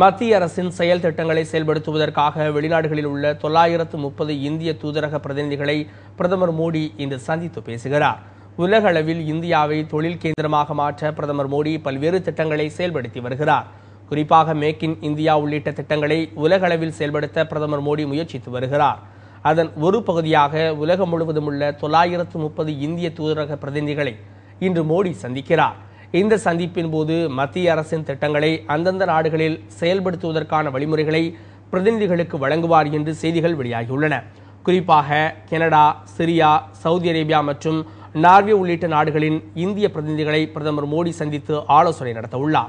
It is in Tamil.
மத்திய அரசின் செயல் திட்டங்களை செயல்படுத்துவதற்காக வெளிநாடுகளில் உள்ள தொள்ளாயிரத்து முப்பது இந்திய தூதரக பிரதிநிதிகளை பிரதமர் மோடி இன்று சந்தித்து பேசுகிறார் உலக அளவில் இந்தியாவை தொழில் கேந்திரமாக மாற்ற பிரதமர் மோடி பல்வேறு திட்டங்களை செயல்படுத்தி வருகிறார் குறிப்பாக மேக் இன் இந்தியா உள்ளிட்ட திட்டங்களை உலகளவில் செயல்படுத்த பிரதமர் மோடி முயற்சித்து வருகிறார் அதன் ஒரு பகுதியாக உலகம் முழுவதும் உள்ள தொள்ளாயிரத்து முப்பது இந்திய தூதரக பிரதிநிதிகளை இன்று மோடி சந்திக்கிறார் இந்த சந்திப்பின் போது மத்திய அரசின் திட்டங்களை அந்தந்த நாடுகளில் செயல்படுத்துவதற்கான வழிமுறைகளை பிரதிநிதிகளுக்கு வழங்குவார் என்று செய்திகள் வெளியாகியுள்ளன குறிப்பாக கனடா சிரியா சவுதி அரேபியா மற்றும் நார்வே உள்ளிட்ட நாடுகளின் இந்திய பிரதிநிதிகளை பிரதமர் மோடி சந்தித்து ஆலோசனை நடத்த உள்ளார்